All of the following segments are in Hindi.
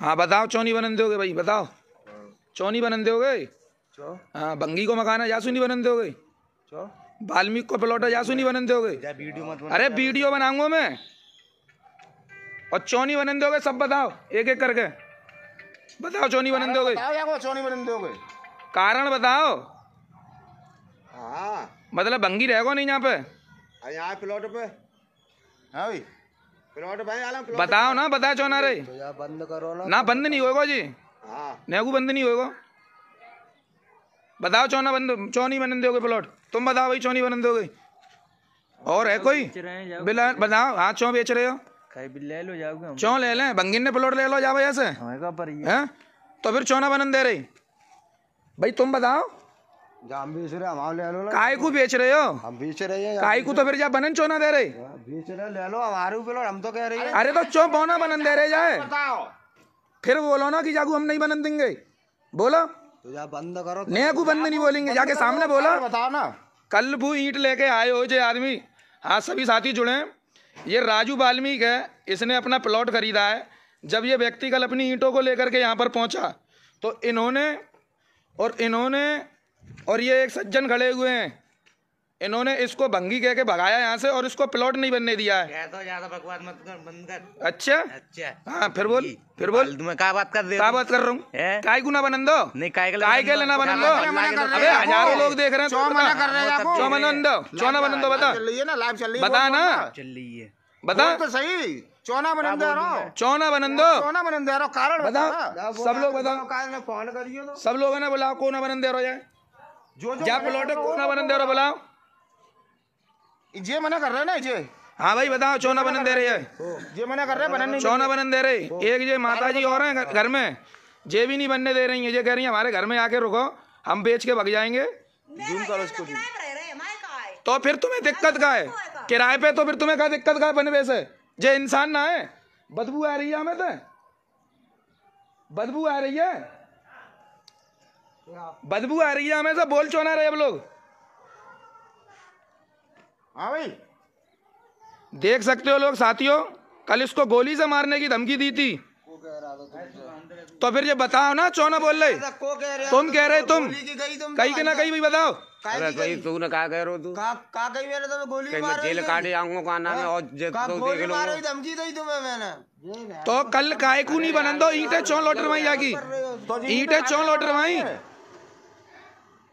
हाँ बताओ चौनी बनन दोगे भाई बताओ चौनी बनन दोगे हाँ बंगी को मकाना जासू नहीं बनन दोगे बाल्मीक को प्लॉट जासू नहीं बनन दोगे अरे वीडियो बनाऊंगा मैं और चौनी बनन दोगे सब बताओ एक एक करके बताओ चौनी बनन दोगे चौनी बनन दोगे कारण बताओ हाँ मतलब बंगी रहेगा नहीं यहाँ पे यहाँ प्लॉट पे हाँ भाई बताओ ना बता चो ना रे तो बंद करो ना ना बंद नहीं होगा जी हाँ। नेगू बंद नहीं होगा बताओ चौना बंद चो नहीं बनने दोगे प्लॉट तुम बताओ भाई चो नहीं बनने दोगे और है कोई बिल बताओ हाँ चौ बेच रहे हो ले लो जाओगे चौ ले लें बंगिन ने प्लॉट ले लो जाओ ऐसे हाँ, तो फिर चौना बन दे रही भाई तुम बताओ हम बेच रहे हम ले लो काय को बेच रहे हो हम बेच रहे हैं काय को तो फिर जा बनन चोना दे रहे हाँ, बेच रहे ले लो हमारे ऊपर हम तो कह रहे हैं अरे तो चो बोना बनन दे रहे जाए बताओ फिर बोलो ना कि जागू हम नहीं बनन देंगे बोलो तो बंद करो तो नया को बंद नहीं बोलेंगे जाके सामने बोला बताओ ना कल भू ईट लेके आए हो जे आदमी हाँ सभी साथी जुड़े ये राजू बाल्मीक है इसने अपना प्लॉट खरीदा है जब ये व्यक्ति कल अपनी ईंटों को लेकर के यहाँ पर पहुंचा तो इन्होंने और इन्होंने और ये एक सज्जन खड़े हुए हैं इन्होंने इसको भंगी कह के भगाया यहाँ से और इसको प्लॉट नहीं बनने दिया है तो ज्यादा मत कर कर अच्छा अच्छा हाँ फिर बोल फिर बोल मैं क्या बात कर क्या बात कर रहा हूँ का गुना नहीं काय काय लेना बनन दो हजारों लोग देख रहे हैं चौ मना कर रहे हैं चौ बनन चौना बनन बता ना लाइव चल बता ना चल रही है बता तो सही चौना बनंद दे रहा चौना बनन दो चौना बनंद दे रहा कारण बता सब लोग बताओ फोन करिए तो? सब लोगों ने बोला को ना बनन दे रहा है जो जो कोना बनन दे रहा बोला जे मना कर रहा है ना जे हाँ भाई बताओ चौना बनन दे है जे मना कर बनन चौना बनन दे रहे एक जे माता जी और हैं घर में जे भी नहीं बनने दे रही है जे कह रही है हमारे घर में आके रुको हम बेच के भग जाएंगे तो फिर तुम्हें दिक्कत का है किराए पे तो फिर तुम्हें क्या दिक्कत का है बनवे से जे इंसान ना है बदबू आ रही है हमें तो बदबू आ रही है बदबू आ रही है हमेशा बोल चो रहे अब लोग हाँ देख सकते हो लोग साथियों कल इसको गोली से मारने की धमकी दी थी तो फिर ये बताओ ना चो बोल रहे तुम कह रहे तुम कहीं के ना कहीं भी बताओ अरे भाई तू ना कहा कह रो तू का का जेल काटे जाऊंगा का नाम और जे तो देख लो धमकी दी तुम्हें मैंने तो कल काय को नहीं बना दो ईटे चौं लौट रवाई जाकी ईटे चौं लौट रवाई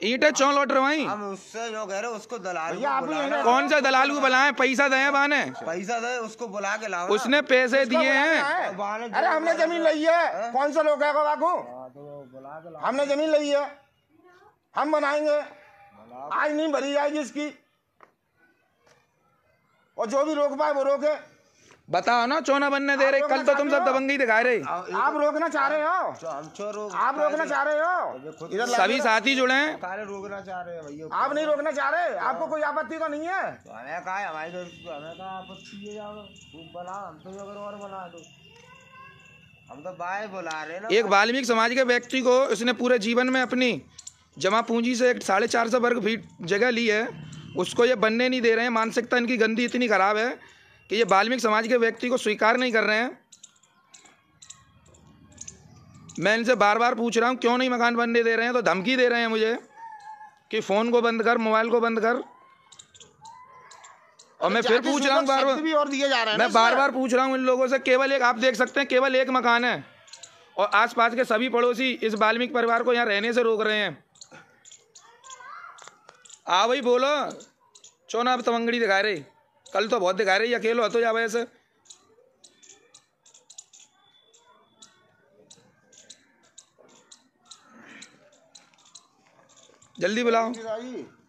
ईटे चौं लौट रहे वही उससे जो कह रहे उसको दलाल को कौन सा दलाल को बुलाए पैसा दे बाने अच्छा। पैसा दे उसको बुला के लाओ उसने पैसे दिए हैं अरे हमने जमीन ली है हाँ? कौन सा लोग है बाकू हाँ, तो हमने जमीन ली है हम बनाएंगे आज नहीं भरी जाएगी इसकी और जो भी रोक पाए वो रोके बताओ ना चोना बनने दे रहे कल तो तुम सब दबंगी दिखा रहे आप रोकना चाह रहे हो आप रोकना चाह रहे हो सभी साथी जुड़े हैं सारे रोकना चाह रहे हैं आप नहीं रोकना चाह रहे आपको कोई आपत्ति तो नहीं है तो तो- हम तो अगर तो बाय बुला रहे एक वाल्मीकि समाज के व्यक्ति को उसने पूरे जीवन में अपनी जमा पूंजी से एक साढ़े चार सौ वर्ग फीट जगह ली है उसको ये बनने नहीं दे रहे हैं मानसिकता इनकी गंदी इतनी खराब है कि ये बाल्मीकि समाज के व्यक्ति को स्वीकार नहीं कर रहे हैं मैं इनसे बार बार पूछ रहा हूँ क्यों नहीं मकान बनने दे रहे हैं तो धमकी दे रहे हैं मुझे कि फ़ोन को बंद कर मोबाइल को बंद कर और मैं तो फिर पूछ रहा हूँ तो बार बार भी और दिए जा रहे हैं मैं बार बार पूछ रहा हूँ इन लोगों से केवल एक आप देख सकते हैं केवल एक मकान है और आसपास के सभी पड़ोसी इस बाल्मीकि परिवार को यहाँ रहने से रोक रहे हैं आ भाई बोलो चो ना अब तमंगड़ी दिखा रही कल तो बहुत दिखा रही है अकेलो हतो जा वैसे जल्दी बुलाओ